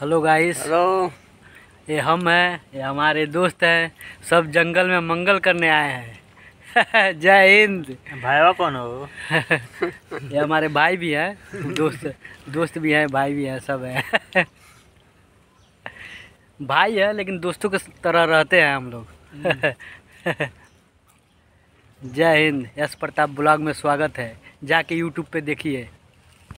hello guys hello ये हम हैं ये हमारे दोस्त हैं सब जंगल में मंगल करने आए हैं जय हिंद भाईवा कौन हो ये हमारे भाई भी हैं दोस्त दोस्त भी हैं भाई भी हैं सब हैं भाई है लेकिन दोस्तों के तरह रहते हैं हम लोग जय हिंद यश प्रताप ब्लॉग में स्वागत है जाके यूट्यूब पे देखिए